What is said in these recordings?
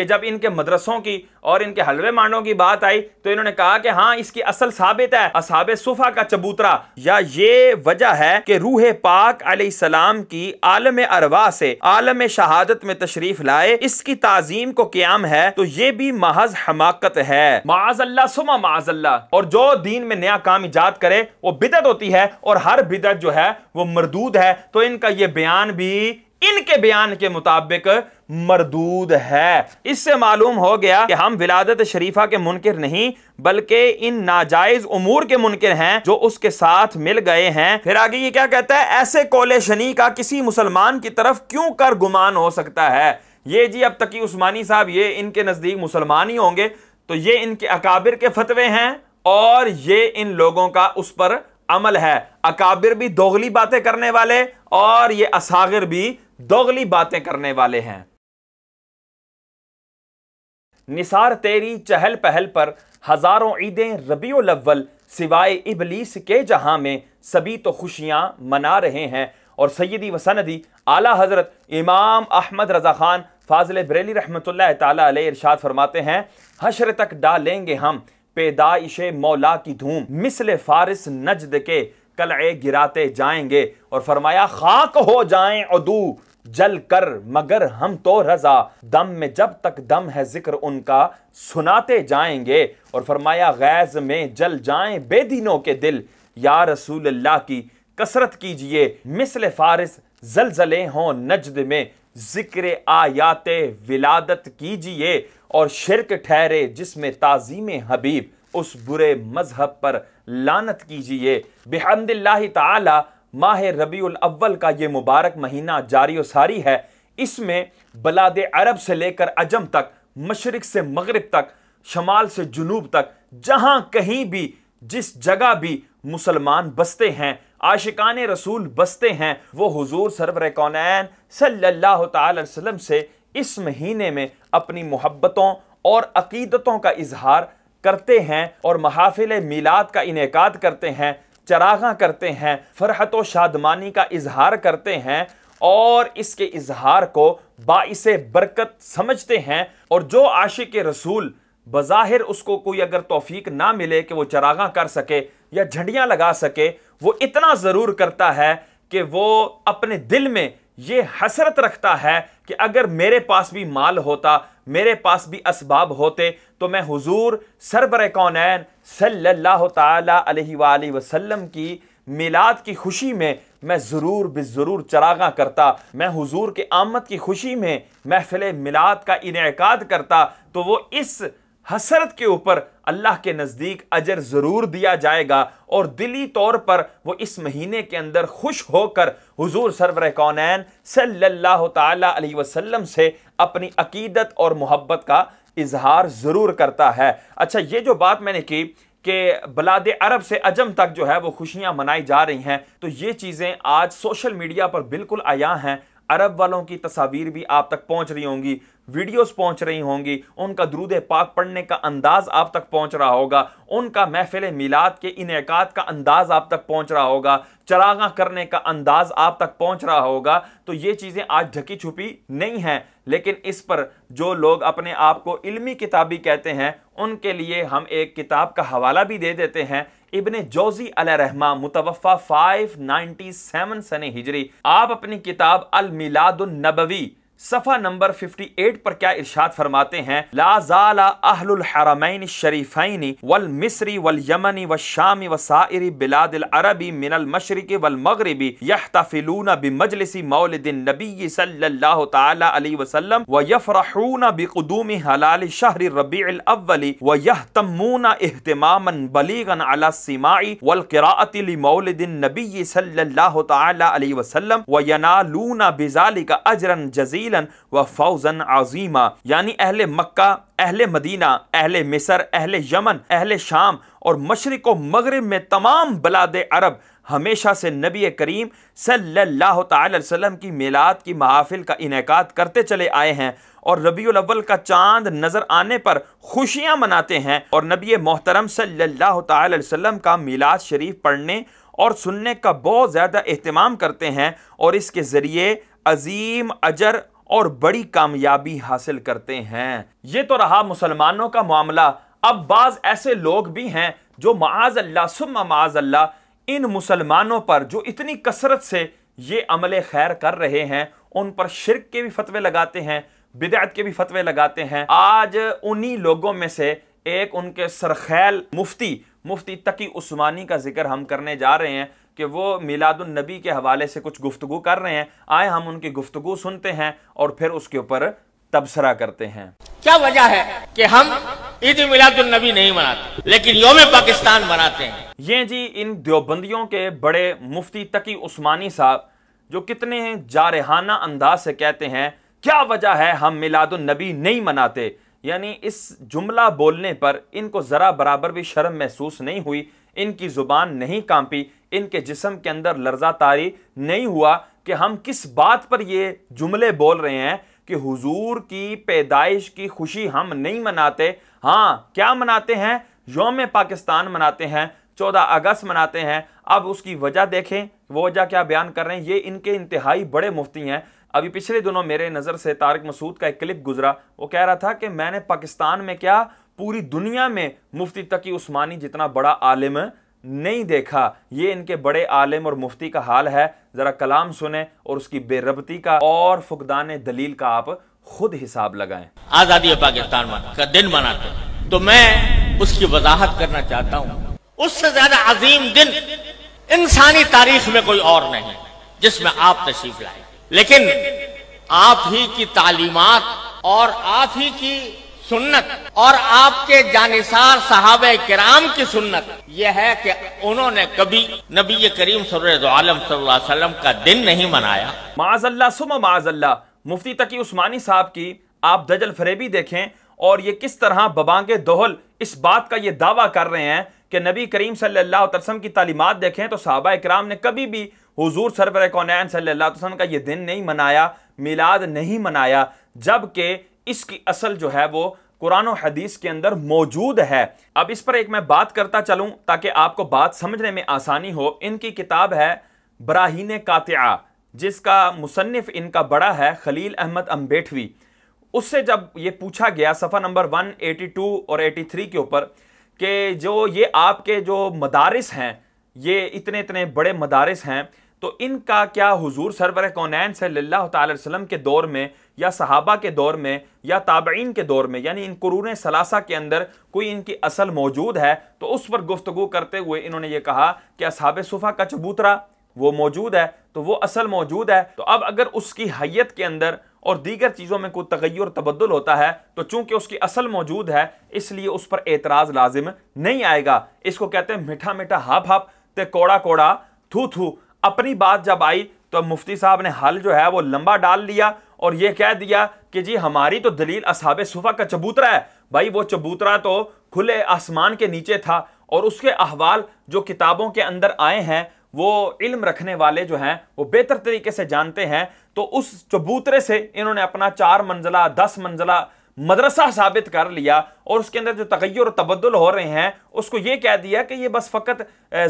कि जब इनके मदरसों की और इनके हलवे मांडों की बात आई तो इन्होंने कहा कि हाँ इसकी असल साबित है असाब सुफा का चबूतरा या ये वजह है कि रूह पाक सलाम की आलम अरवा से आलम शहादत में तशरीफ लाए इसकी ताजीम को क्याम है तो ये भी महज हमाकत है माजल्ला सुमा माजल्ला और जो दीन में नया काम ईजाद करे वो बिदत होती है और हर बिदत जो है वो मरदूद है तो इनका ये बयान भी इनके बयान के मुताबिक मरदूद है इससे मालूम हो गया कि हम विलादत शरीफा के मुनकर नहीं बल्कि इन नाजायज उमूर के मुनकर हैं जो उसके साथ मिल गए हैं फिर आगे ये क्या कहता है ऐसे कोले शनी का किसी मुसलमान की तरफ क्यों कर गुमान हो सकता है ये जी अब तक उस्मानी साहब ये इनके नज़दीक मुसलमान ही होंगे तो ये इनके अकाबिर के फतवे हैं और ये इन लोगों का उस पर अमल है अकाबिर भी दोगली बातें करने वाले और ये असागिर भी दोगली बातें करने वाले हैं निसार तेरी चहल पहल पर हज़ारों ईदें रबी अव्वल सिवाय इबलीस के जहां में सभी तो खुशियां मना रहे हैं और सैदी वसनदी आला हज़रत इमाम अहमद रज़ा ख़ान फाजिल बरेली रहमत इरशाद फरमाते हैं हशर तक डालेंगे हम पेदाइश मौला की धूम मिसल फारिस नजद के कलए गिराते जाएंगे और फरमाया खाक हो जाएं उदू जल कर मगर हम तो रजा दम में जब तक दम है जिक्र उनका सुनाते जाएंगे और फरमाया गैज में जल जाएं बेदिनों के दिल या रसूल अल्लाह की कसरत कीजिए मिसल फारिस जलजले हों नजद में जिक्र आयात विलादत कीजिए और शिरक ठहरे जिसमें ताजीम हबीब उस बुरे मजहब पर लानत कीजिए बेहमदिल्ला ताला माह रबी अव्वल का ये मुबारक महीना जारी व सारी है इसमें बलाद अरब से लेकर अजम तक मशरक से मगरब तक शमाल से जुनूब तक जहाँ कहीं भी जिस जगह भी मुसलमान बसते हैं आशिकान रसूल बसते हैं वो हज़ूर सरवर कौन सल्लल्लाहु अलैहि वसल्लम से इस महीने में अपनी मोहब्बतों और अकीदतों का इजहार करते हैं और महाफिल मीलाद का इनका करते हैं चरागा करते हैं फरहत व शादमानी का इजहार करते हैं और इसके इजहार को बाइस बरकत समझते हैं और जो आशिक रसूल बज़ाहिर उसको कोई अगर तोफीक ना मिले कि वो चरागा कर सके या झंडियाँ लगा सके वो इतना ज़रूर करता है कि वो अपने दिल में ये हसरत रखता है कि अगर मेरे पास भी माल होता मेरे पास भी इसबाब होते तो मैं हुजूर सरबर कौन सल्लल्लाहु अलैहि वसल्लम की मिलाद की खुशी में मैं ज़रूर ज़रूर चरागा करता मैं हुजूर के आमद की खुशी में महफिल मिलाद का इनका करता तो वो इस हसरत के ऊपर अल्लाह के नज़दीक अजर ज़रूर दिया जाएगा और दिली तौर पर वो इस महीने के अंदर खुश होकर हुजूर सरवर कौनैन सल्लल्लाहु अलैहि वसल्लम से अपनी अकीदत और मोहब्बत का इजहार ज़रूर करता है अच्छा ये जो बात मैंने की कि बलाद अरब से अजम तक जो है वो खुशियाँ मनाई जा रही हैं तो ये चीज़ें आज सोशल मीडिया पर बिल्कुल आया हैं अरब वालों की तस्वीर भी आप तक पहुंच रही होंगी वीडियोस पहुंच रही होंगी उनका दरूद पाक पढ़ने का अंदाज आप तक पहुंच रहा होगा उनका महफिल मिलाद के इनका का अंदाज आप तक पहुंच रहा होगा चरागा करने का अंदाज आप तक पहुंच रहा होगा तो ये चीज़ें आज ढकी छुपी नहीं हैं लेकिन इस पर जो लोग अपने आप को इल्मी किताबी कहते हैं उनके लिए हम एक किताब का हवाला भी दे देते हैं इबन जोजी रहमा मुतवफ़ा 597 सने हिजरी आप अपनी किताब अल नबवी सफा नंबर 58 पर क्या इरशाद फरमाते हैं लाजाला अहलमैन शरीफैन वल मिस्री वल यमनी व शामी व साइरी बिलादिल अरबी मिनल मशरक़ वल मगरबी यहतफिलून बिमजलिसी मौलदिन नबी सल्लल्लाहु ताला अलैहि वसल्लम व यफरहून बिकुदूम हलाल शहर रबील अव्वली व यहतमून इहतमामन बलीगन अला सिमाई वल क़िराअति लि मौलदिन नबी सल्लल्लाहु ताला अलैहि वसल्लम व यनालून बिजालिका अजरन जज़ील कसीला व फौजन आजीमा यानी अहल मक्का अहल मदीना अहल मिसर अहल यमन अहल शाम और मशरक व मगरब में तमाम बलाद अरब हमेशा से नबी करीम सल्लल्लाहु अलैहि वसल्लम की मिलाद की महाफिल का इनका करते चले आए हैं और रबी अव्वल का चांद नज़र आने पर खुशियां मनाते हैं और नबी मोहतरम सल्लल्लाहु अलैहि वसल्लम का मिलाद शरीफ पढ़ने और सुनने का बहुत ज़्यादा अहतमाम करते हैं और इसके ज़रिए अजीम अजर और बड़ी कामयाबी हासिल करते हैं ये तो रहा मुसलमानों का मामला अब बाज ऐसे लोग भी हैं जो माज अल्लाह सुम माज अल्लाह इन मुसलमानों पर जो इतनी कसरत से ये अमल खैर कर रहे हैं उन पर शिरक के भी फतवे लगाते हैं बिदात के भी फतवे लगाते हैं आज उन्हीं लोगों में से एक उनके सरखैल मुफ्ती मुफ्ती तकी उस्मानी का जिक्र हम करने जा रहे हैं कि वो मिलादुलनबी के हवाले से कुछ गुफ्तु कर रहे हैं आए हम उनकी गुफ्तु सुनते हैं और फिर उसके ऊपर तबसरा करते हैं क्या वजह है कि हम ईद मिलादुलनबी नहीं मनाते लेकिन योम पाकिस्तान मनाते हैं ये जी इन देवबंदियों के बड़े मुफ्ती तकी उस्मानी साहब जो कितने जारहाना अंदाज से कहते हैं क्या वजह है हम मिलादुलनबी नहीं मनाते यानी इस जुमला बोलने पर इनको ज़रा बराबर भी शर्म महसूस नहीं हुई इनकी ज़ुबान नहीं कांपी इनके जिसम के अंदर लर्जा तारी नहीं हुआ कि हम किस बात पर ये जुमले बोल रहे हैं कि हुजूर की पैदाइश की खुशी हम नहीं मनाते हाँ क्या मनाते हैं योम पाकिस्तान मनाते हैं चौदह अगस्त मनाते हैं अब उसकी वजह देखें वो वजह क्या बयान कर रहे हैं ये इनके इंतहाई बड़े मुफ्ती हैं अभी पिछले दिनों मेरे नज़र से तारक मसूद का एक क्लिप गुजरा वो कह रहा था कि मैंने पाकिस्तान में क्या पूरी दुनिया में मुफ्ती तकी उस्मानी जितना बड़ा आलिम नहीं देखा ये इनके बड़े आलिम और मुफ्ती का हाल है ज़रा कलाम सुने और उसकी बेरबती का और फुकदान दलील का आप खुद हिसाब लगाए आज़ादी पाकिस्तान का दिन मनाते तो मैं उसकी वजाहत करना चाहता हूँ उससे ज़्यादा अजीम दिन इंसानी तारीख में कोई और नहीं जिसमें आप तशीफ लाए लेकिन आप ही की तालीमत और आप ही की सुन्नत और आपके जानिसार साहब कराम की सुन्नत यह है कि उन्होंने कभी नबी करीम आलम वसल्लम का दिन नहीं मनाया माजल्ला सुम माजल्ला मुफ्ती तकी उस्मानी साहब की आप दजल फरेबी देखें और ये किस तरह बबांगे दोहल इस बात का ये दावा कर रहे हैं कि नबी करीम सल्लल्लाहु अलैहि वसल्लम की तालीमत देखें तो साहबा कराम ने कभी भी हुजूर सरबर कौन सल्लल्लाहु अलैहि वसल्लम का ये दिन नहीं मनाया मिलाद नहीं मनाया जबकि इसकी असल जो है वो कुरान और हदीस के अंदर मौजूद है अब इस पर एक मैं बात करता चलूं ताकि आपको बात समझने में आसानी हो इनकी किताब है बराहीन कात्या जिसका मुसनफ़ इनका बड़ा है खलील अहमद अम्बेठवी उससे जब ये पूछा गया सफ़ा नंबर 182 और 83 के ऊपर कि जो ये आपके जो मदारस हैं ये इतने इतने बड़े मदारस हैं तो इनका क्या हुजूर सरवर कौनैन सल्लल्लाहु अलैहि वसल्लम के दौर में या सहाबा के दौर में या ताबईन के दौर में यानी इन कुरून सलासा के अंदर कोई इनकी असल मौजूद है तो उस पर गुफ्तु करते हुए इन्होंने ये कहा कि असहाब सुफ़ा का चबूतरा वो मौजूद है तो वो असल मौजूद है तो अब अगर उसकी हैत के अंदर और दीगर चीज़ों में कोई तगैय तबदल होता है तो चूंकि उसकी असल मौजूद है इसलिए उस पर एतराज़ लाजिम नहीं आएगा इसको कहते हैं मीठा मीठा हाप हाप ते कोड़ा कोड़ा थू थू अपनी बात जब आई तो मुफ्ती साहब ने हल जो है वो लंबा डाल लिया और यह कह दिया कि जी हमारी तो दलील असहाब सुफा का चबूतरा है भाई वो चबूतरा तो खुले आसमान के नीचे था और उसके अहवाल जो किताबों के अंदर आए हैं वो इल्म रखने वाले जो हैं वो बेहतर तरीके से जानते हैं तो उस चबूतरे से इन्होंने अपना चार मंजिला दस मंजिला मदरसा साबित कर लिया और उसके अंदर जो तगैर और तबदल हो रहे हैं उसको ये कह दिया कि ये बस फ़कत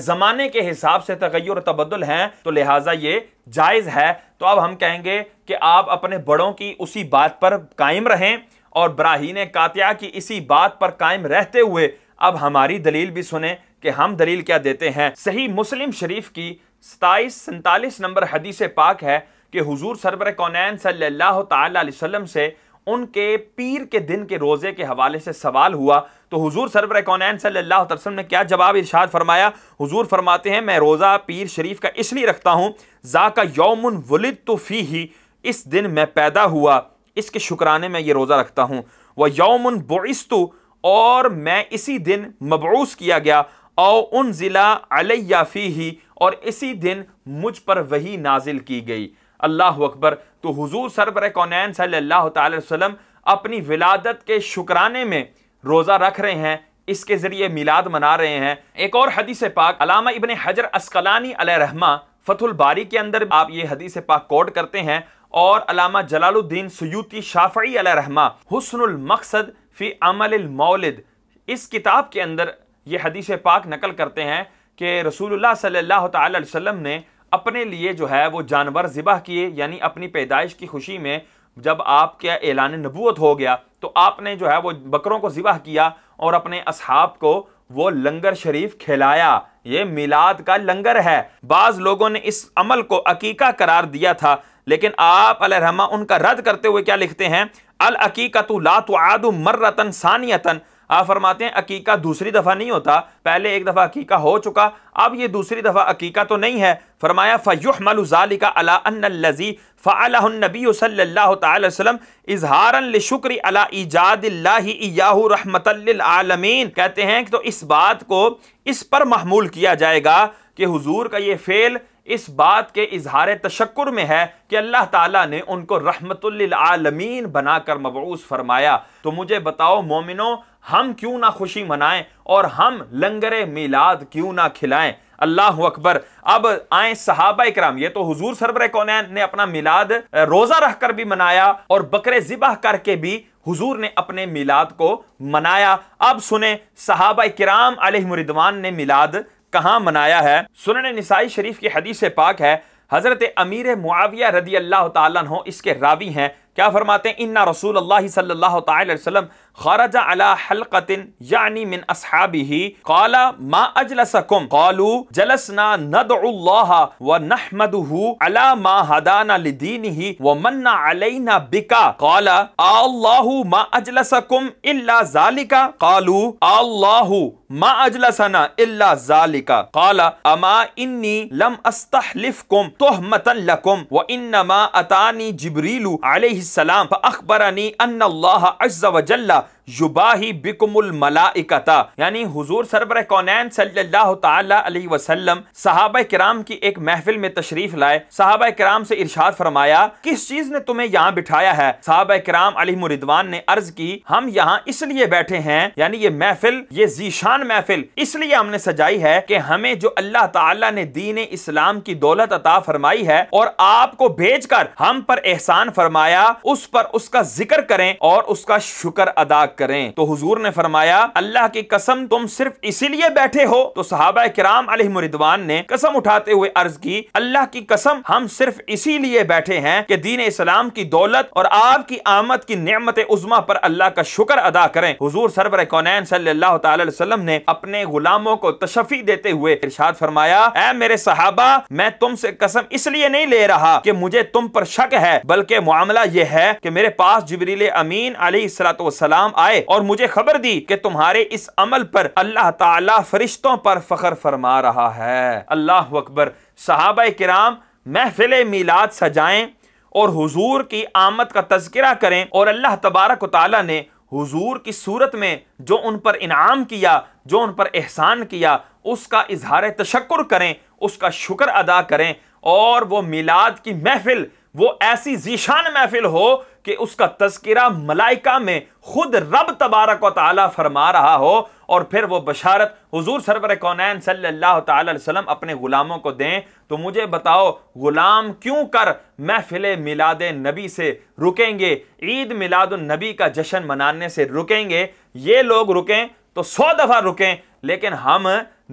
ज़माने के हिसाब से तगैर और तबदल हैं तो लिहाजा ये जायज़ है तो अब हम कहेंगे कि आप अपने बड़ों की उसी बात पर कायम रहें और ब्राहीन कातिया की इसी बात पर कायम रहते हुए अब हमारी दलील भी सुने कि हम दलील क्या देते हैं सही मुस्लिम शरीफ की सताईस सैंतालीस नंबर हदीस पाक है कि हजूर सरबर कौनैन सल्ला तसलम से उनके पीर के दिन के रोज़े के हवाले से सवाल हुआ तो हुजूर सरवर कौन सल्लल्लाहु अलैहि ने क्या जवाब इरशाद फरमाया हुजूर फरमाते हैं मैं रोज़ा पीर शरीफ का इसलिए रखता हूँ जा का यौमन वलिद तो फ़ी ही इस दिन मैं पैदा हुआ इसके शुक्राने में ये रोज़ा रखता हूँ वह यौमन बोइस्तु और मैं इसी दिन मबूस किया गया और उन ज़िला अलैया फी ही और इसी दिन मुझ पर वही नाजिल की गई अल्लाह अकबर तो हजूर सरबर कौनैन सल्लाम अपनी विलादत के शुक्राने में रोज़ा रख रहे हैं इसके ज़रिए मिलाद मना रहे हैं एक और हदीस पाक अलामा इबन हजर असकलानी रहमा फतुल बारी के अंदर आप ये हदीस पाक कोड करते हैं और अलामा जलालुद्दीन सयूती शाफी रहमा हसनुल मकसद फ़ी अमल मौलिद इस किताब के अंदर ये हदीस पाक नकल करते हैं कि रसूल सल्ला अलैहि ने अपने लिए जो है वो जानवर ज़िबह किए यानी अपनी पैदाइश की खुशी में जब आपका ऐलान नबूत हो गया तो आपने जो है वो बकरों को ज़िबह किया और अपने असहाब को वो लंगर शरीफ खिलाया ये मिलाद का लंगर है बाज़ लोगों ने इस अमल को अकीका करार दिया था लेकिन आप अलहमा उनका रद्द करते हुए क्या लिखते हैं अल अकीकतु ला तो मर्रतन सानियतन आप फरमाते हैं अकीका दूसरी दफ़ा नहीं होता पहले एक दफ़ा अकीका हो चुका अब ये दूसरी दफ़ा अकीका तो नहीं है फरमाया फ़युहमलज़ालिका अलाजी फ़ालनबी सल्ला तसलम इजहारन शुक्र अला इजादिल्लाहू रहमतलमीन कहते हैं कि तो इस बात को इस पर महमूल किया जाएगा कि हुजूर का ये फ़ेल इस बात के इजहार तशक्र में है कि अल्लाह ताला ने उनको रहमतुल्लिल आलमीन बनाकर मबूस फरमाया तो मुझे बताओ मोमिनों हम क्यों ना खुशी मनाएं और हम लंगर मिलाद क्यों ना खिलाएं अल्लाह अकबर अब आए सहाबा इक्राम ये तो हजूर सरबर कौन ने अपना मिलाद रोजा रखकर भी मनाया और बकरे जिबा करके भी हुजूर ने अपने मिलाद को मनाया अब सुने सहाबा किराम अलहमरिदवान ने मिलाद कहाँ मनाया है सुनने निसाई शरीफ की हदीस पाक है हज़रत अमीर मुआविया रदी अल्लाह तहो इसके रावी हैं क्या फरमाते हैं इन्ना रसूल अल्लाह सल्लल्लाहु خرج على حلقة يعني من أصحابه قال ما أجلسكم قالوا جلسنا ندعو الله ونحمده على ما هدانا لدينه ومن علينا بك قال الله ما أجلسكم إلا ذلك قالوا الله ما أجلسنا إلا ذلك قال أما إني لم أستحلفكم تهمة لكم وإنما أتاني جبريل عليه السلام فأخبرني أن الله عز وجل が युबाही बिकुमुल मलाइकता यानी हुजूर सरवर कौनैन सल्लल्लाहु ताला अलैहि वसल्लम सहाबा किराम की एक महफिल में तशरीफ लाए सहाबा किराम से इरशाद फरमाया किस चीज ने तुम्हें यहाँ बिठाया है सहाबा किराम अली मुरिदवान ने अर्ज की हम यहाँ इसलिए बैठे हैं यानी ये महफिल ये जीशान महफिल इसलिए हमने सजाई है की हमें जो अल्लाह ताला ने दीन इस्लाम की दौलत अता फरमाई है और आपको भेजकर हम पर एहसान फरमाया उस पर उसका जिक्र करें और उसका शुक्र अदा बात करें तो हुजूर ने फरमाया अल्लाह की कसम तुम सिर्फ इसीलिए बैठे हो तो सहाबा कराम अलहमरिदवान ने कसम उठाते हुए अर्ज की अल्लाह की कसम हम सिर्फ इसीलिए बैठे हैं कि दीन इस्लाम की दौलत और आपकी आमद की नमत उजमा पर अल्लाह का शुक्र अदा करें हुजूर सरबर कौन सल्लाम ने अपने गुलामों को तशफी देते हुए इर्शाद फरमाया ऐ मेरे सहाबा मैं तुमसे कसम इसलिए नहीं ले रहा कि मुझे तुम पर शक है बल्कि मामला यह है कि मेरे पास जबरील अमीन अली सलाम आए और मुझे खबर दी कि तुम्हारे इस अमल पर अल्लाह ताला फरिश्तों पर फखर फरमा रहा है अल्लाह अकबर साहब कराम महफिल मीलाद सजाएं और हुजूर की आमद का तस्करा करें और अल्लाह तबारक ताली ने हुजूर की सूरत में जो उन पर इनाम किया जो उन पर एहसान किया उसका इजहार तशक्र करें उसका शुक्र अदा करें और वो मिलाद की महफिल वो ऐसी जीशान महफिल हो कि उसका तस्करा मलाइका में खुद रब तबारक ताली फरमा रहा हो और फिर वो बशारत हजूर सरवर कौनैन सल्ला अपने ग़ुलामों को दें तो मुझे बताओ ग़ुलाम क्यों कर महफिल मिलाद नबी से रुकेंगे ईद मिलादुलनबी का जश्न मनाने से रुकेंगे ये लोग रुकें तो सौ दफ़ा रुकें लेकिन हम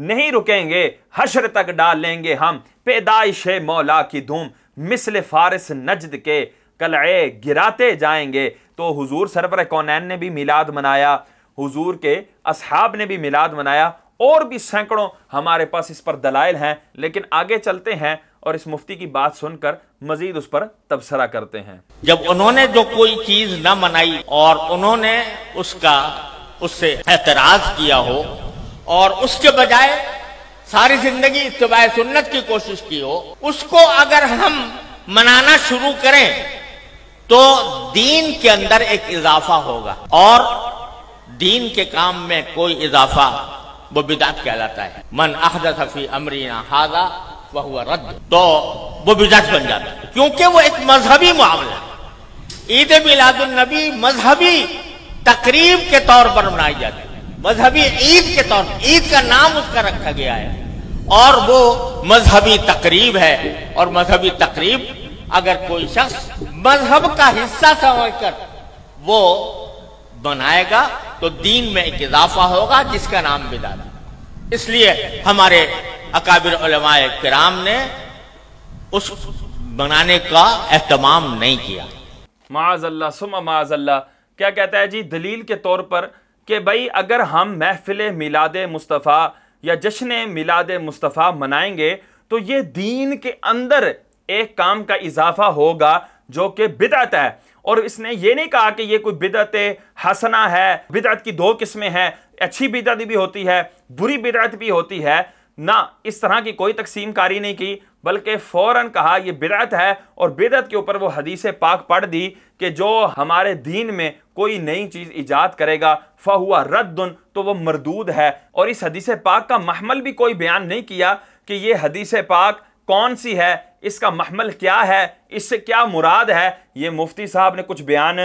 नहीं रुकेंगे हशर तक डाल लेंगे हम पैदाइश मौला की धूम मिसल फारस नजद के कलए गिराते जाएंगे तो हुजूर सरवर कौनैन ने भी मिलाद मनाया हुजूर के असहाब ने भी मिलाद मनाया और भी सैकड़ों हमारे पास इस पर दलाइल हैं लेकिन आगे चलते हैं और इस मुफ्ती की बात सुनकर मजीद उस पर तबसरा करते हैं जब उन्होंने जो कोई चीज न मनाई और उन्होंने उसका उससे एतराज किया हो और उसके बजाय सारी जिंदगी इतवा सुन्नत की कोशिश की हो उसको अगर हम मनाना शुरू करें तो दीन के अंदर एक इजाफा होगा और दीन के काम में कोई इजाफा वो बिदात कहलाता है मन अहदत हफी अमरीना हाजा वह रद्द तो वो बिदात बन जाता है क्योंकि वो एक मजहबी मामला ईद मिलादुलनबी मजहबी तकरीब के तौर पर मनाई जाती है मजहबी ईद के तौर पर ईद का नाम उसका रखा गया है और वो मजहबी तकरीब है और मजहबी तकरीब अगर कोई शख्स मजहब का हिस्सा समझकर वो बनाएगा तो दीन में एक इजाफा होगा जिसका नाम बिदात इसलिए हमारे अकाबिर कराम ने उस बनाने का एहतमाम नहीं किया माजल्ला सुम माजल्ला क्या कहता है जी दलील के तौर पर कि भाई अगर हम महफिल मिलाद मुस्तफ़ा या जश्न मिलाद मुस्तफ़ा मनाएंगे तो ये दीन के अंदर एक काम का इजाफा होगा जो कि बिदत है और इसने ये नहीं कहा कि ये कोई बिदत हसना है बिदत की दो किस्में हैं अच्छी बिदत भी होती है बुरी बिदत भी होती है ना इस तरह की कोई तकसीम कारी नहीं की बल्कि फ़ौर कहा यह बिदत है और बिदत के ऊपर वो हदीस पाक पढ़ दी कि जो हमारे दीन में कोई नई चीज़ ईजाद करेगा फ़हुआ रद्दन तो वह मरदूद है और इस हदीस पाक का महमल भी कोई बयान नहीं किया कि यह हदीस पाक कौन सी है इसका महमल क्या है इससे क्या मुराद है ये मुफ्ती साहब ने कुछ बयान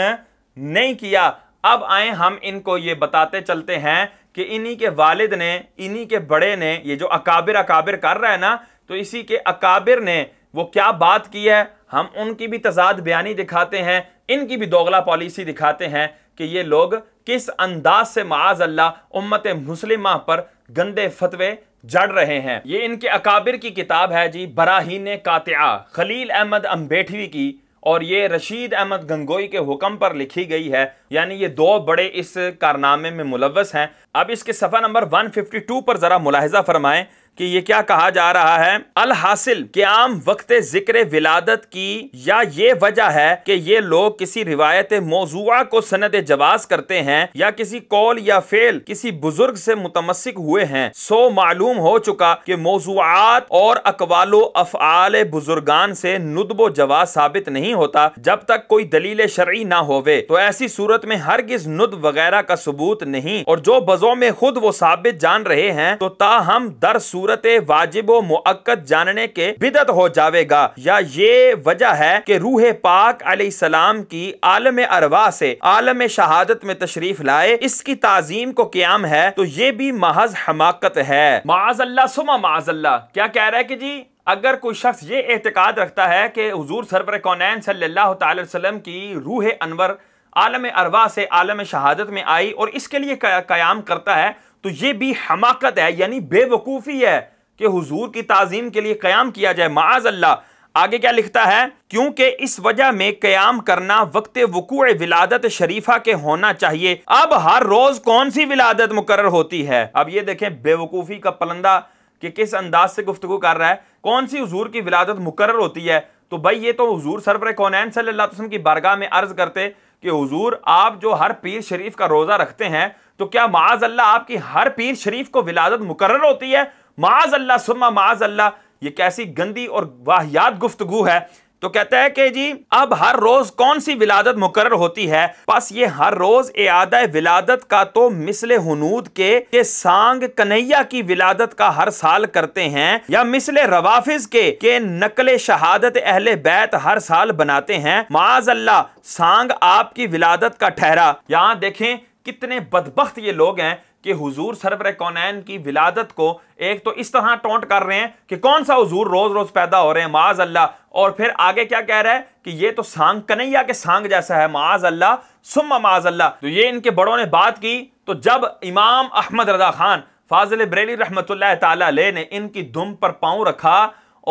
नहीं किया अब आए हम इनको ये बताते चलते हैं कि इन्हीं के वालिद ने इन्हीं के बड़े ने ये जो अकाबिर अकाबिर कर रहा है ना तो इसी के अकाबिर ने वो क्या बात की है हम उनकी भी तजाद बयानी दिखाते हैं इनकी भी दोगला पॉलिसी दिखाते हैं कि ये लोग किस अंदाज से माज अल्लाह उम्मत मुस्लिम पर गंदे फतवे जड़ रहे हैं ये इनके अकाबिर की किताब है जी बराहीन कात्या खलील अहमद अम्बेठवी की और ये रशीद अहमद गंगोई के हुक्म पर लिखी गई है यानी ये दो बड़े इस कारनामे में मुलवस हैं अब इसके सफ़ा नंबर 152 पर ज़रा मुलाहजा फरमाएं कि ये क्या कहा जा रहा है अल हासिल के आम वक्त जिक्र विलादत की या ये वजह है कि ये लोग किसी रिवायत मौजूआ को सनद जवाज करते हैं या किसी कौल या फेल किसी बुजुर्ग से मुतमसिक हुए हैं सो मालूम हो चुका कि मौजूद और अकवालो अफआल बुजुर्गान से नुदबो जवाज साबित नहीं होता जब तक कोई दलील शर्य ना होवे तो ऐसी सूरत में हर गिज़ नुद वगैरह का सबूत नहीं और जो बजों में खुद वो साबित जान रहे हैं तो ताहम सू सूरत वाजिब मुक्कत जानने के बिदत हो जाएगा या ये वजह है की रूह पाक सलाम की आलम अरवा से आलम शहादत में तशरीफ लाए इसकी ताजीम को क्याम है तो ये भी महज हमाकत है माजल्ला सुमा माजल्ला क्या कह रहा है कि जी अगर कोई शख्स ये एहतिकाद रखता है कि हजूर सरवर कौन सल्ला वसम की रूह अनवर आलम अरवा से आलम शहादत में आई और इसके लिए कयाम करता है तो ये भी हमाकत है यानी बेवकूफ़ी है कि हुजूर की ताजीम के लिए क़याम किया जाए माज अल्लाह आगे क्या लिखता है क्योंकि इस वजह में क़याम करना वक्त वकूँ विलादत शरीफा के होना चाहिए अब हर रोज़ कौन सी विलादत मुकर होती है अब ये देखें बेवकूफ़ी का पलंदा कि किस अंदाज से गुफ्तु कर रहा है कौन सी हजूर की विलादत मुकर होती है तो भाई ये तो हजूर सरबर कौन सल्लाम की बारगाह में अर्ज करते कि हजूर आप जो हर पीर शरीफ का रोज़ा रखते हैं तो क्या माज अल्लाह आपकी हर पीर शरीफ को विलादत मुकर होती है माज अल्लाह सुमा माज अल्लाह ये कैसी गंदी और वाहियात गुफ्तगु है तो कहते हैं कि जी अब हर रोज कौन सी विलादत मुकर होती है बस ये हर रोज एदा विलादत का तो मिसले हनूद के, के सांग कन्हैया की विलादत का हर साल करते हैं या मिसले रवाफिज के, के नकल शहादत अहले बैत हर साल बनाते हैं माज अल्लाह सांग आपकी विलादत का ठहरा यहाँ देखें कितने बदबخت ये लोग हैं कि हुजूर सरवर कौनैन की विलादत को एक तो इस तरह टोंट कर रहे हैं कि कौन सा हुजूर रोज रोज पैदा हो रहे हैं माज अल्लाह और फिर आगे क्या कह रहा है कि ये तो सांग कन्हैया के सांग जैसा है माज अल्लाह सुम्मा माज अल्लाह तो ये इनके बड़ों ने बात की तो जब इमाम अहमद रजा खान फाजिल बरेली रहमत ताले ने इनकी दुम पर पाँव रखा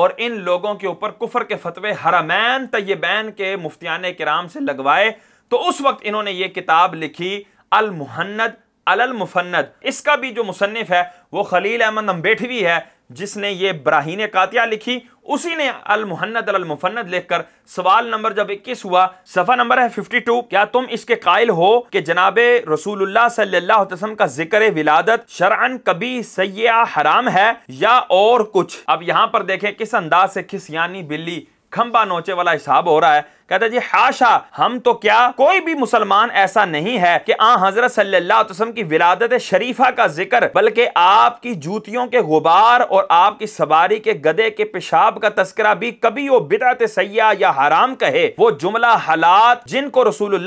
और इन लोगों के ऊपर कुफर के फतवे हरामैन तयबैन के मुफ्तियान कराम से लगवाए तो उस वक्त इन्होंने ये किताब लिखी अलमुहन्नद अलमुफन्नद इसका भी जो मुसनफ़ है वो खलील अहमद अम्बेठवी है जिसने ये ब्राहीन कातिया लिखी उसी ने अलमुहन्नद अलमुफन्नद लिखकर सवाल नंबर जब 21 हुआ सफ़ा नंबर है 52 क्या तुम इसके कायल हो कि जनाब रसूलुल्लाह सल्लल्लाहु अलैहि वसल्लम का जिक्र विलादत शरअन कभी सयाह हराम है या और कुछ अब यहाँ पर देखें किस अंदाज से खिस यानी बिल्ली खंबा नोचे वाला हिसाब हो रहा है कहता जी हाशा हम तो क्या कोई भी मुसलमान ऐसा नहीं है कि आ हजरत सल्लाम की विरादत शरीफा का जिक्र बल्कि आपकी जूतियों के गुबार और आपकी सवारी के गदे के पेशाब का तस्करा भी कभी वो बिदात सयाह या हराम कहे वो जुमला हालात जिनको रसूल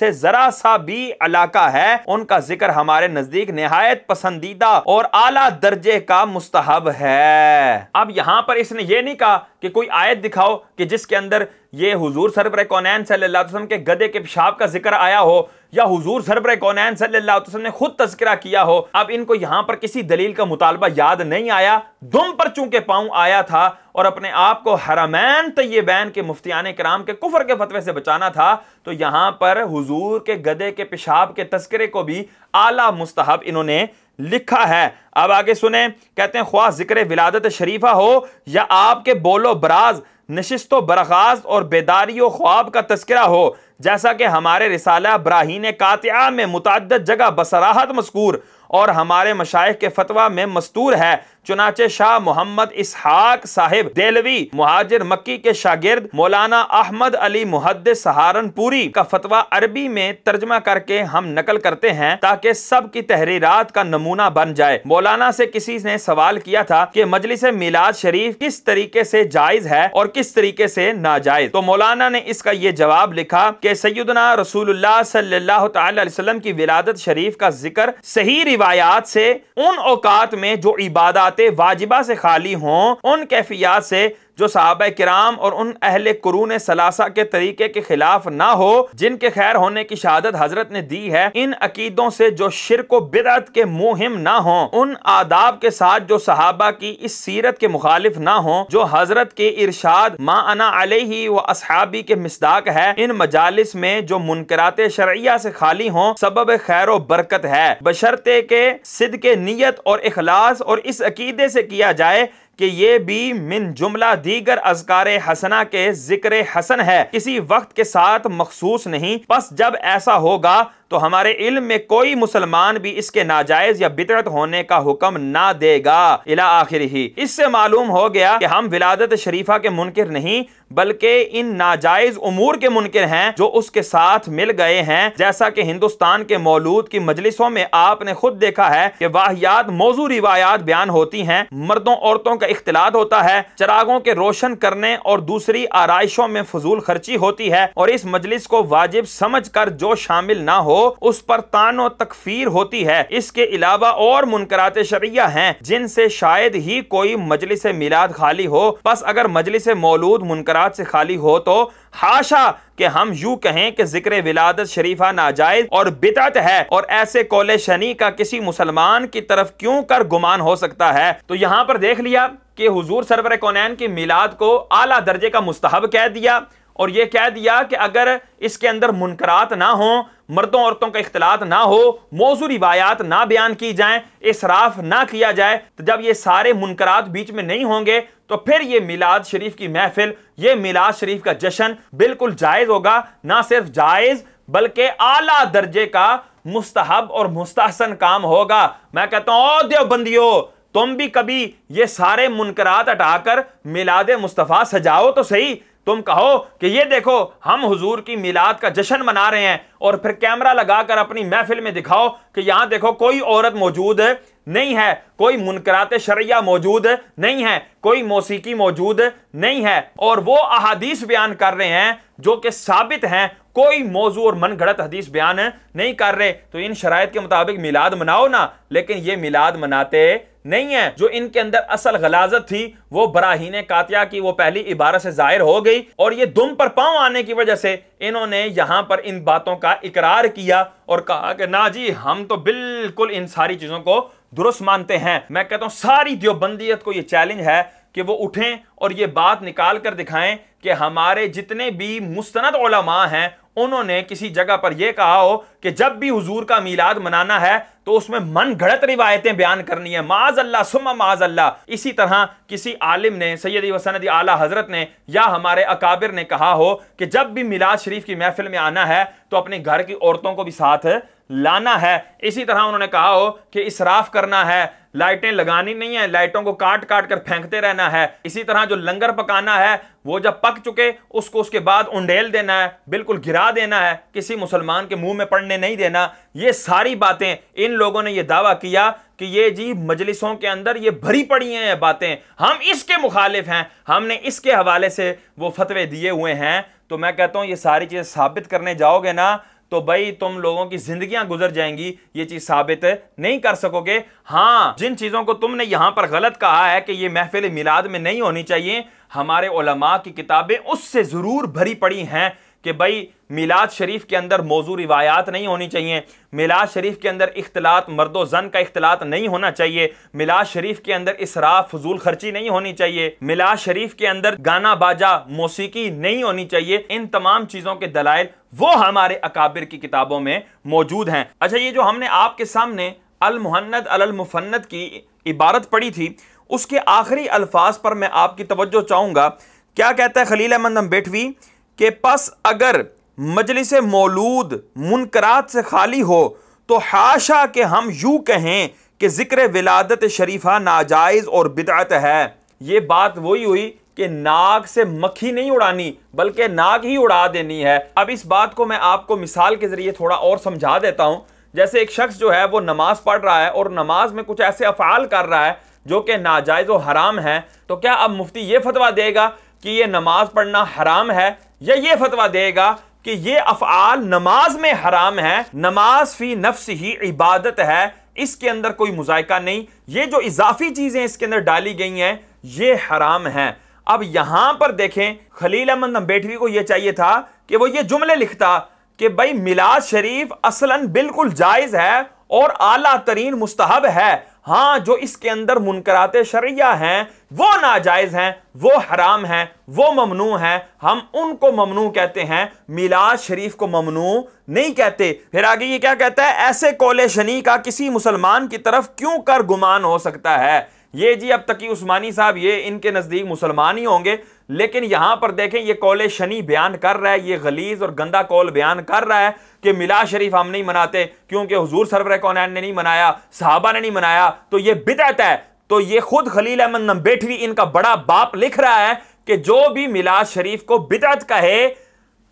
से जरा सा भी इलाका है उनका जिक्र हमारे नजदीक नहायत पसंदीदा और आला दर्जे का मुस्तहब है अब यहाँ पर इसने ये नहीं कहा कि कोई आयत दिखाओ कि जिसके अंदर ये हुजूर सरबर कौनैन सल्लाम के गधे के पेशाब का जिक्र आया हो या हुजूर सरबर कौनैन सल्लाम ने खुद तस्करा किया हो अब इनको यहां पर किसी दलील का मुतालबा याद नहीं आया दुम पर चूंके पाऊँ आया था और अपने आप को हरामैन तयबैन के मुफ्तियान कराम के कुफर के फतवे से बचाना था तो यहां पर हुजूर के गधे के पेशाब के तस्करे को भी आला मुस्तहब इन्होंने लिखा है अब आगे सुने कहते हैं ख्वा जिक्र विलादत शरीफा हो या आपके बोलो बराज नशस्त बरखास्त और बेदारी व ख्वाब का तस्करा हो जैसा कि हमारे रिसाला ब्राहीन कातिया में मुतद जगह बसराहत मस्कूर और हमारे मशाइ के फतवा में मस्तूर है चुनाचे शाह मोहम्मद इसहाक साहिब देलवी मुहाजिर मक्की के शागिर्द मौलाना अहमद अली मुहद सहारनपुरी का फतवा अरबी में तर्जमा करके हम नकल करते हैं ताकि सब की तहरीरात का नमूना बन जाए मौलाना से किसी ने सवाल किया था कि मजलिस मिलाद शरीफ किस तरीके से जायज है और किस तरीके से नाजायज तो मौलाना ने इसका ये जवाब लिखा कि सैदना रसूलुल्लाह सल्लल्लाहु की विलादत शरीफ का जिक्र सही रिवायात से उन औकात में जो इबादत वाजिबा से खाली हों उन कैफियात से जो साहब कराम और उन अहल कुरून सलासा के तरीके के खिलाफ ना हो जिनके खैर होने की शहादत हजरत ने दी है इन अकीदों से जो शिर को बिदत के मुहिम ना हो उन आदाब के साथ जो सहाबा की इस सीरत के मुखालिफ ना हो जो हजरत के इरशाद माँ अना अलही व असहाबी के मिसदाक है इन मजालिस में जो मुनकरात शरिया से खाली हों सबब खैर बरकत है बशरते के सिद के नीयत और अखलास और इस अकीदे से किया जाए कि ये भी मिन जुमला दीगर अजकार हसना के जिक्र हसन है किसी वक्त के साथ मखसूस नहीं बस जब ऐसा होगा तो हमारे इल्म में कोई मुसलमान भी इसके नाजायज या बितरत होने का हुक्म ना देगा इला आखिर ही इससे मालूम हो गया कि हम विलादत शरीफा के मुनकर नहीं बल्कि इन नाजायज उमूर के मुनकर हैं जो उसके साथ मिल गए हैं जैसा कि हिंदुस्तान के मौलूद की मजलिसों में आपने खुद देखा है कि वाहियात मौजू रिवायात बयान होती हैं मर्दों औरतों का इख्तलात होता है चरागों के रोशन करने और दूसरी आरइशों में फजूल खर्ची होती है और इस मजलिस को वाजिब समझ कर जो शामिल ना हो हो उस पर तान और तकफीर होती है इसके अलावा और मुनकरात शरिया हैं जिनसे शायद ही कोई मजलिस मिलाद खाली हो बस अगर मजलिस मौलूद मुनकरात से खाली हो तो हाशा कि हम यू कहें कि जिक्र विलादत शरीफा नाजायज और बिदत है और ऐसे कोले शनी का किसी मुसलमान की तरफ क्यों कर गुमान हो सकता है तो यहां पर देख लिया कि हुजूर सरवर कौनैन की मिलाद को आला दर्जे का मुस्तहब कह दिया और यह कह दिया कि अगर इसके अंदर मुनकरात ना हो मर्दों औरतों का इख्तलात ना हो मौजू रिवायात ना बयान की जाए इसराफ ना किया जाए तो जब ये सारे मुनकरात बीच में नहीं होंगे तो फिर ये मिलाद शरीफ की महफिल ये मिलाद शरीफ का जश्न बिल्कुल जायज़ होगा ना सिर्फ जायज़ बल्कि आला दर्जे का मुस्तहब और मुस्तहसन काम होगा मैं कहता हूं ओ देवबंदियों तुम भी कभी ये सारे मुनकरात हटाकर मिलाद मुस्तफ़ा सजाओ तो सही तुम कहो कि ये देखो हम हुजूर की मिलाद का जश्न मना रहे हैं और फिर कैमरा लगाकर अपनी महफिल में दिखाओ कि यहां देखो कोई औरत मौजूद नहीं है कोई मुनकरात शरिया मौजूद नहीं है कोई मौसीकी मौजूद नहीं है और वो अहादीस बयान कर रहे हैं जो कि साबित हैं कोई मौजू और मन गढ़त हदीस बयान नहीं कर रहे तो इन शराय के मुताबिक मिलाद मनाओ ना लेकिन ये मिलाद मनाते नहीं है जो इनके अंदर असल गलाजत थी वो बराहीन कातिया की वो पहली इबारत से जाहिर हो गई और ये दुम पर पांव आने की वजह से इन्होंने यहां पर इन बातों का इकरार किया और कहा कि ना जी हम तो बिल्कुल इन सारी चीजों को दुरुस्त मानते हैं मैं कहता हूं सारी देवबंदियत को ये चैलेंज है कि वो उठें और ये बात निकाल कर दिखाएं कि हमारे जितने भी मुस्तनद हैं उन्होंने किसी जगह पर यह कहा हो कि जब भी हुजूर का मीलाद मनाना है तो उसमें मन घड़त रिवायतें बयान करनी है माज अल्लाह सुमा माज अल्लाह इसी तरह किसी आलिम ने सैयद वसनद आला हजरत ने या हमारे अकाबिर ने कहा हो कि जब भी मिलाद शरीफ की महफिल में आना है तो अपने घर की औरतों को भी साथ लाना है इसी तरह उन्होंने कहा हो कि इसराफ करना है लाइटें लगानी नहीं है लाइटों को काट काट कर फेंकते रहना है इसी तरह जो लंगर पकाना है वो जब पक चुके उसको उसके बाद उंडेल देना है बिल्कुल गिरा देना है किसी मुसलमान के मुंह में पड़ने नहीं देना ये सारी बातें इन लोगों ने ये दावा किया कि ये जी मजलिसों के अंदर ये भरी पड़ी हैं ये बातें हम इसके मुखालिफ हैं हमने इसके हवाले से वो फतवे दिए हुए हैं तो मैं कहता हूँ ये सारी चीज़ें साबित करने जाओगे ना तो भाई तुम लोगों की जिंदगियां गुजर जाएंगी ये चीज साबित नहीं कर सकोगे हाँ जिन चीजों को तुमने यहां पर गलत कहा है कि ये महफिल मिलाद में नहीं होनी चाहिए हमारे ओलमा की किताबें उससे जरूर भरी पड़ी हैं कि भाई मिलाद शरीफ के अंदर मौजू रिवायात नहीं होनी चाहिए मिलाद शरीफ के अंदर इख्तलात मर्दो जन का इख्तलात नहीं होना चाहिए मिलाद शरीफ के अंदर इसरा फजूल खर्ची नहीं होनी चाहिए मिलाद शरीफ के अंदर गाना बाजा मौसीकी नहीं होनी चाहिए इन तमाम चीज़ों के दलाइल वो हमारे अकाबिर की किताबों में मौजूद हैं अच्छा ये जो हमने आपके सामने अल अलमुफन्नद की इबारत पढ़ी थी उसके आखिरी अल्फाज पर मैं आपकी तवज्जो चाहूँगा क्या कहता है खलील अहमद अम्बेठवी के पस अगर मजलिस मौलूद मुनकरात से खाली हो तो हाशा के हम यूँ कहें कि ज़िक्र विलादत शरीफा नाजायज़ और बिदात है ये बात वही हुई कि नाग से मक्खी नहीं उड़ानी बल्कि नाग ही उड़ा देनी है अब इस बात को मैं आपको मिसाल के ज़रिए थोड़ा और समझा देता हूं जैसे एक शख्स जो है वो नमाज़ पढ़ रहा है और नमाज में कुछ ऐसे अफ़ाल कर रहा है जो कि नाजायज़ और हराम है तो क्या अब मुफ्ती ये फतवा देगा कि ये नमाज़ पढ़ना हराम है या ये फतवा देगा कि ये अफ़ाल नमाज में हराम है नमाज फी नफ्स ही इबादत है इसके अंदर कोई मुजायका नहीं ये जो इजाफी चीज़ें इसके अंदर डाली गई हैं ये हराम है अब यहां पर देखें खलील अहमद अम्बेडकरी को यह चाहिए था कि वो ये जुमले लिखता कि भाई मिलाद शरीफ असलन बिल्कुल जायज है और आला तरीन मुस्तहब है हाँ जो इसके अंदर मुनकराते शरिया हैं वो नाजायज हैं वो हराम हैं वो ममनू हैं हम उनको ममनू कहते हैं मिलाद शरीफ को ममनू नहीं कहते फिर आगे ये क्या कहता है ऐसे कोले शनी का किसी मुसलमान की तरफ क्यों कर गुमान हो सकता है ये जी अब तक उस्मानी साहब ये इनके नज़दीक मुसलमान ही होंगे लेकिन यहां पर देखें ये कौले शनि बयान कर रहा है ये गलीज और गंदा कौल बयान कर रहा है कि मिला शरीफ हम नहीं मनाते क्योंकि हजूर सरवर कौन ने नहीं मनाया साहबा ने नहीं मनाया तो ये बिदत है तो ये खुद खलील अहमद नंबेठवी इनका बड़ा बाप लिख रहा है कि जो भी मिलाज शरीफ को बिदत कहे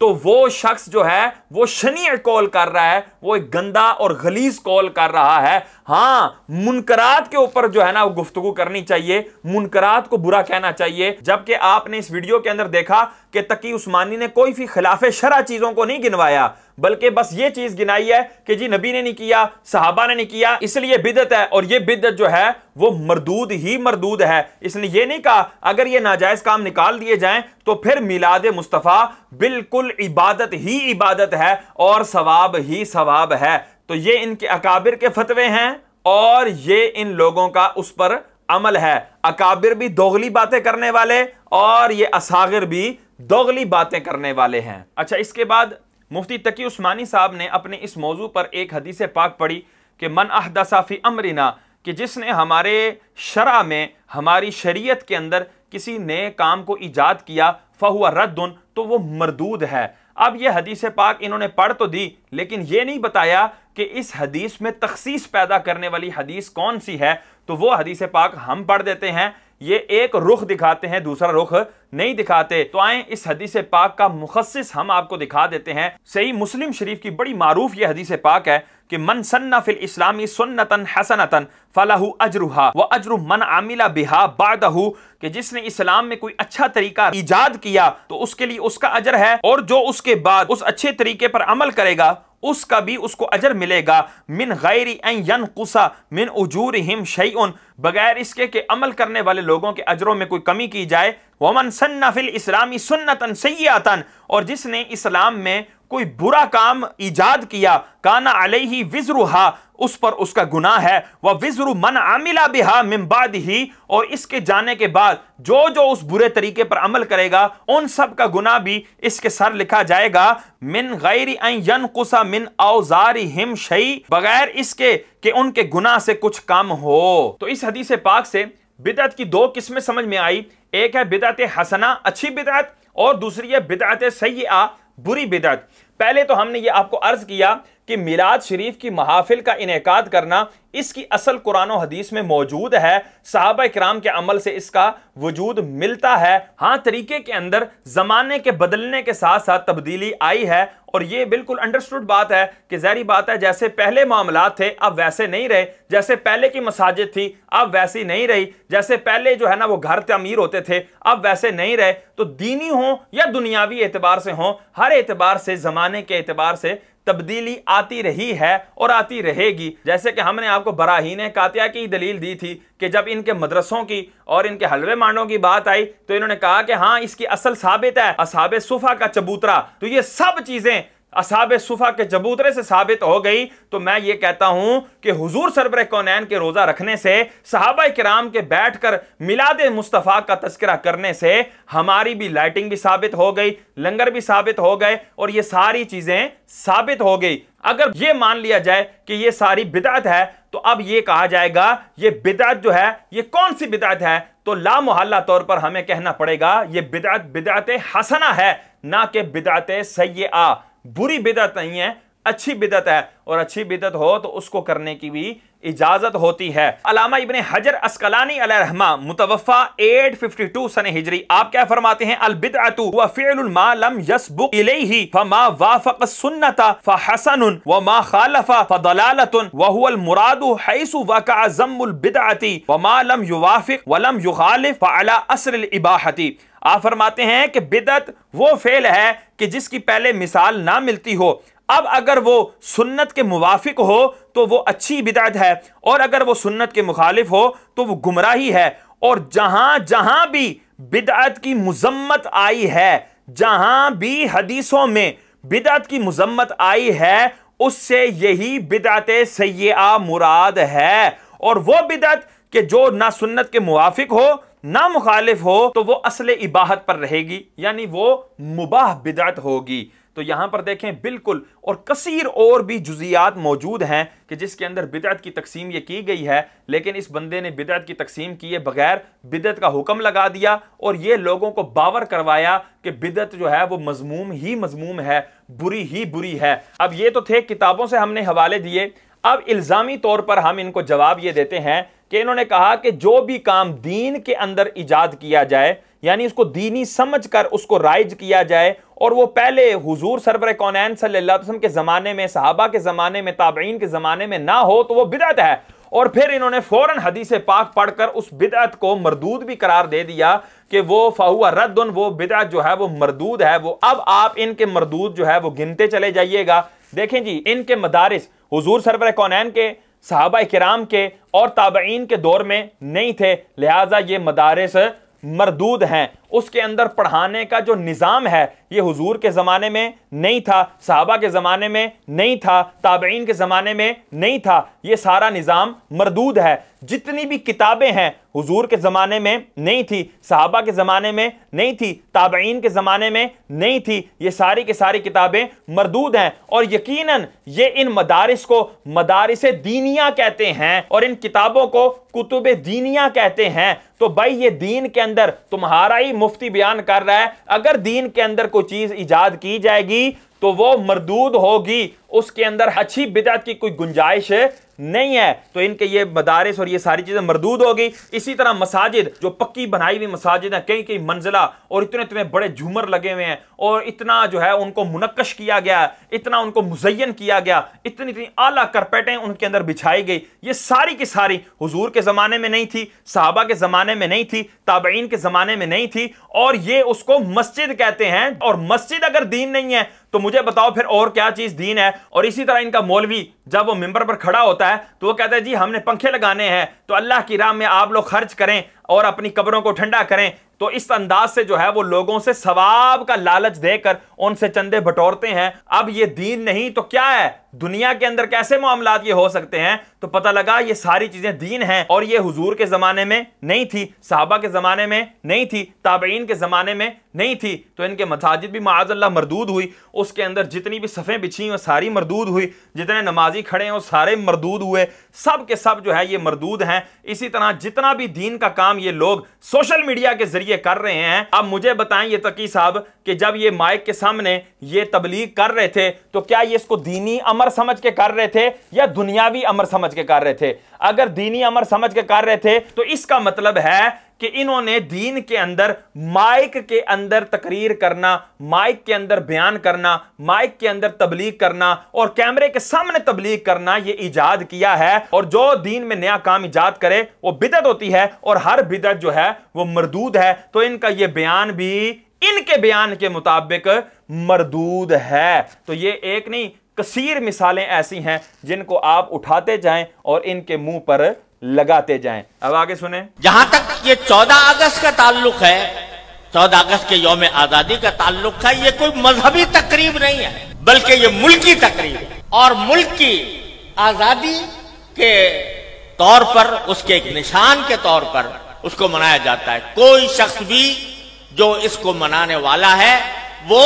तो वो शख्स जो है वो शनि कॉल कर रहा है वो एक गंदा और गलीज कॉल कर रहा है हाँ मुनकरात के ऊपर जो है ना वो गुफ्तगु करनी चाहिए मुनकरात को बुरा कहना चाहिए जबकि आपने इस वीडियो के अंदर देखा कि तकी उस्मानी ने कोई भी खिलाफ शरा चीजों को नहीं गिनवाया बल्कि बस ये चीज गिनाई है कि जी नबी ने नहीं किया साहबा ने नहीं किया इसलिए बिदत है और ये बिदत जो है वो मरदूद ही मरदूद है इसने ये नहीं कहा अगर ये नाजायज काम निकाल दिए जाएं तो फिर मिलाद मुस्तफ़ा बिल्कुल इबादत ही इबादत है और सवाब ही सवाब है तो ये इनके अकाबिर के फतवे हैं और ये इन लोगों का उस पर अमल है अकाबिर भी दोगली बातें करने वाले और ये असागिर भी दोगली बातें करने वाले हैं अच्छा इसके बाद मुफ्ती तकी उस्मानी साहब ने अपने इस मौजू पर एक हदीस पाक पढ़ी कि मन अहदसाफ़ी अमरीना कि जिसने हमारे शरा में हमारी शरीयत के अंदर किसी नए काम को ईजाद किया फ़हुआ रद्दन तो वो मरदूद है अब यह हदीस पाक इन्होंने पढ़ तो दी लेकिन ये नहीं बताया कि इस हदीस में तखसीस पैदा करने वाली हदीस कौन सी है तो वो हदीस पाक हम पढ़ देते हैं ये एक रुख दिखाते हैं दूसरा रुख नहीं दिखाते तो आए इस हदीस पाक का मुखसिस हम आपको दिखा देते हैं सही मुस्लिम शरीफ की बड़ी मारूफ यह हदीस पाक है कि मन सन्ना फिल इस्लामी सुन्नतन हसनतन फलाहू अजरुहा वह अजरु मन आमिला बिहा बादहू कि जिसने इस्लाम में कोई अच्छा तरीका ईजाद किया तो उसके लिए उसका अजर है और जो उसके बाद उस अच्छे तरीके पर अमल करेगा उसका भी उसको अजर मिलेगा मिन गैरी यन कुसा मिन उजूर हिम शई बगैर इसके के अमल करने वाले लोगों के अजरों में कोई कमी की जाए वमन सन्ना फिल इस्लामी सुन्नतन सयातन और जिसने इस्लाम में कोई बुरा काम ईजाद किया काना अलही विजरुहा उस पर उसका गुनाह है वह विजरु मन आमिला बिहा मिम्बाद ही और इसके जाने के बाद जो जो उस बुरे तरीके पर अमल करेगा उन सब का गुनाह भी इसके सर लिखा जाएगा मिन गैर अन कुसा मिन औजारी हिम शई बगैर इसके कि उनके गुनाह से कुछ कम हो तो इस हदीस पाक से बिदत की दो किस्में समझ में आई एक है बिदत हसना अच्छी बिदत और दूसरी है बिदत सैया बुरी बिदत पहले तो हमने ये आपको अर्ज किया कि मिलाद शरीफ की महाफिल का इनका करना इसकी असल कुरान हदीस में मौजूद है साहब कराम के अमल से इसका वजूद मिलता है हाँ तरीके के अंदर ज़माने के बदलने के साथ साथ तब्दीली आई है और ये बिल्कुल अंडरस्टूड बात है कि जहरी बात है जैसे पहले मामला थे अब वैसे नहीं रहे जैसे पहले की मसाजिद थी अब वैसी नहीं रही जैसे पहले जो है ना वो घर तमीर होते थे अब वैसे नहीं रहे तो दीनी हों या दुनियावी एतबार से हों हर एतबार से ज़माने के एतबार से तब्दीली आती रही है और आती रहेगी जैसे कि हमने आपको बराहीन कातिया की दलील दी थी कि जब इनके मदरसों की और इनके हलवे मांडों की बात आई तो इन्होंने कहा कि हाँ इसकी असल साबित है असाब सुफा का चबूतरा तो ये सब चीज़ें असाब सुफा के जबूतरे से साबित हो गई तो मैं ये कहता हूं कि हुजूर सरबर कौनैन के रोज़ा रखने से सहाबा कराम के बैठ कर मिलाद मुस्तफ़ा का तस्करा करने से हमारी भी लाइटिंग भी साबित हो गई लंगर भी साबित हो गए और ये सारी चीज़ें साबित हो गई अगर ये मान लिया जाए कि ये सारी बिदात है तो अब ये कहा जाएगा ये बिदात जो है ये कौन सी बिदात है तो ला मोहल्ला तौर पर हमें कहना पड़ेगा ये बिदात बिदात हसना है ना कि बिदात आ बुरी बिदत नहीं है अच्छी बिदत है और अच्छी बिदत हो तो उसको करने की भी इजाजत होती है अलामा इबन हजर असकलानी अलहमा मुतवफ़ा 852 सन हिजरी आप क्या फरमाते हैं अलबिदअतु व फिअलुल मा युवाफिक व लम युखालिफ आप फरमाते हैं कि बिदत वो फेल है कि जिसकी पहले मिसाल ना मिलती हो अब अगर वो सुन्नत के मुवाफिक हो तो वो अच्छी बिदत है और अगर वो सुन्नत के मुखालिफ हो तो वो गुमराही है और जहां जहाँ भी बिदत की मजम्मत आई है जहाँ भी हदीसों में बिदत की मजम्मत आई है उससे यही बिदत सैया मुराद है और वो बिदत कि जो ना सुन्नत के मुआफिक हो ना मुखालिफ हो तो वो असल इबाहत पर रहेगी यानी वो मुबाह बिदात होगी तो यहां पर देखें बिल्कुल और कसीर और भी जुजियात मौजूद हैं कि जिसके अंदर बिदत की तकसीम ये की गई है लेकिन इस बंदे ने बिदत की तकसीम किए बगैर बिदत का हुक्म लगा दिया और ये लोगों को बावर करवाया कि बिदत जो है वो मजमूम ही मजमूम है बुरी ही बुरी है अब ये तो थे किताबों से हमने हवाले दिए अब इल्ज़ामी तौर पर हम इनको जवाब ये देते हैं कि इन्होंने कहा कि जो भी काम दीन के अंदर ईजाद किया जाए यानी उसको दीनी समझ कर उसको राइज किया जाए और वो पहले हुजूर सरवर कौनैन सल्लाम के ज़माने में साहबा के ज़माने में ताबीन के ज़माने में ना हो तो वो बिदत है और फिर इन्होंने फ़ौरन हदीस पाक पढ़कर उस बिदत को मरदूद भी करार दे दिया कि वो फाहुआ रद्द वो बिदत जो है वो मरदूद है वो अब आप इनके मरदूद जो है वो गिनते चले जाइएगा देखें जी इनके मदारस हजूर सरवर कौनैन के सहाबा कराम के और ताबीन के दौर में नहीं थे लिहाजा ये मदारस मरदूद हैं उसके अंदर पढ़ाने का जो निज़ाम है ये हुजूर के ज़माने में नहीं था साहबा के ज़माने में नहीं था ताबेन के ज़माने में नहीं था ये सारा निज़ाम मरदूद है जितनी भी किताबें हैं हुजूर के ज़माने में नहीं थी साहबा के ज़माने में नहीं थी ताबेन के ज़माने में नहीं थी ये सारी की सारी किताबें मरदूद हैं और यकीन ये इन मदारस को मदारस दीनिया कहते हैं और इन किताबों को कुतुब दीनिया कहते हैं तो भाई ये दीन के अंदर तुम्हारा ही मुफ्ती बयान कर रहा है अगर दीन के अंदर कोई चीज ईजाद की जाएगी तो वो मरदूद होगी उसके अंदर अच्छी बिदत की कोई गुंजाइश नहीं है तो इनके ये मदारस और ये सारी चीज़ें मरदूद होगी इसी तरह मसाजिद जो पक्की बनाई हुई मसाजिद हैं कई कई मंजिला और इतने इतने बड़े झूमर लगे हुए हैं और इतना जो है उनको मुनक्कश किया गया इतना उनको मुजयन किया गया इतनी इतनी आला करपेटें उनके अंदर बिछाई गई ये सारी की सारी हजूर के ज़माने में नहीं थी साहबा के ज़माने में नहीं थी ताबीन के ज़माने में नहीं थी और ये उसको मस्जिद कहते हैं और मस्जिद अगर दीन नहीं है तो मुझे बताओ फिर और क्या चीज दीन है और इसी तरह इनका मौलवी जब वो मेंबर पर खड़ा होता है तो वो कहता है जी हमने पंखे लगाने हैं तो अल्लाह की राम में आप लोग खर्च करें और अपनी कब्रों को ठंडा करें तो इस अंदाज से जो है वो लोगों से सवाब का लालच देकर उनसे चंदे बटोरते हैं अब ये दीन नहीं तो क्या है दुनिया के अंदर कैसे मामला ये हो सकते हैं तो पता लगा ये सारी चीजें दीन हैं और ये हुजूर के जमाने में नहीं थी साहबा के जमाने में नहीं थी ताबेन के जमाने में नहीं थी तो इनके मसाजिद भी माजल्ला मरदूद हुई उसके अंदर जितनी भी सफ़ें बिछी हैं सारी मरदूद हुई जितने नमाजी खड़े हैं वो सारे मरदूद हुए सब के सब जो है ये मरदूद हैं इसी तरह जितना भी दीन का काम ये लोग सोशल मीडिया के जरिए कर रहे हैं अब मुझे बताएं ये तकी साहब कि जब ये माइक के सामने ये तबलीग कर रहे थे तो क्या ये इसको दीनी अमल अमर समझ के कर रहे थे या दुनियावी अमर समझ के कर रहे थे अगर दीनी अमर समझ के कर रहे थे तो इसका मतलब है कि इन्होंने दीन के अंदर माइक के अंदर तकरीर करना माइक के अंदर बयान करना माइक के अंदर तबलीग करना और कैमरे के सामने तबलीग करना ये इजाद किया है और जो दीन में नया काम इजाद करे वो बिदत होती है और हर बिदत जो है वो मरदूद है तो इनका ये बयान भी इनके बयान के मुताबिक मरदूद है तो ये एक नहीं कसीर मिसालें ऐसी हैं जिनको आप उठाते जाएं और इनके मुंह पर लगाते जाएं अब आगे सुने जहां तक ये 14 अगस्त का ताल्लुक है 14 अगस्त के योम आजादी का ताल्लुक है ये कोई मजहबी तकरीब नहीं है बल्कि ये मुल्की तकरीब है और मुल्क की आजादी के तौर पर उसके एक निशान के तौर पर उसको मनाया जाता है कोई शख्स भी जो इसको मनाने वाला है वो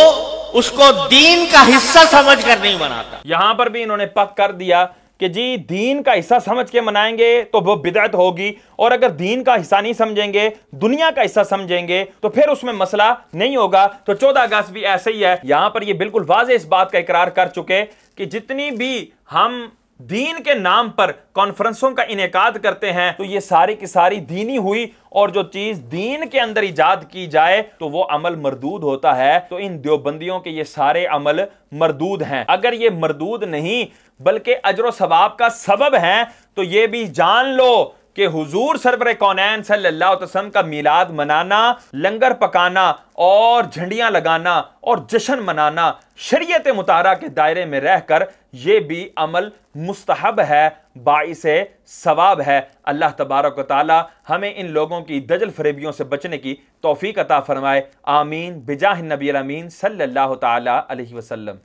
उसको दीन का हिस्सा समझ कर नहीं मनाता यहां पर भी इन्होंने पक कर दिया कि जी दीन का हिस्सा समझ के मनाएंगे तो वो बिदत होगी और अगर दीन का हिस्सा नहीं समझेंगे दुनिया का हिस्सा समझेंगे तो फिर उसमें मसला नहीं होगा तो चौदह अगस्त भी ऐसे ही है यहां पर ये बिल्कुल वाज इस बात का इकरार कर चुके कि जितनी भी हम दीन के नाम पर कॉन्फ्रेंसों का इनका करते हैं तो ये सारी की सारी दीनी हुई और जो चीज दीन के अंदर ईजाद की जाए तो वो अमल मरदूद होता है तो इन देवबंदियों के ये सारे अमल मरदूद हैं अगर ये मरदूद नहीं बल्कि अजर सवाब का सबब है तो ये भी जान लो कि हुजूर सरवर कौनैन सल्लल्लाहु का मिलाद मनाना लंगर पकाना और झंडियां लगाना और जश्न मनाना शरीयत मुतारा के दायरे में रहकर यह भी अमल मुस्तहब है बाईस सवाब है अल्लाह तबारक ताली हमें इन लोगों की दजल फरेबियों से बचने की तोफ़ी अता फ़रमाए आमीन बिजाह नबी अमीन सल्ला तसल्म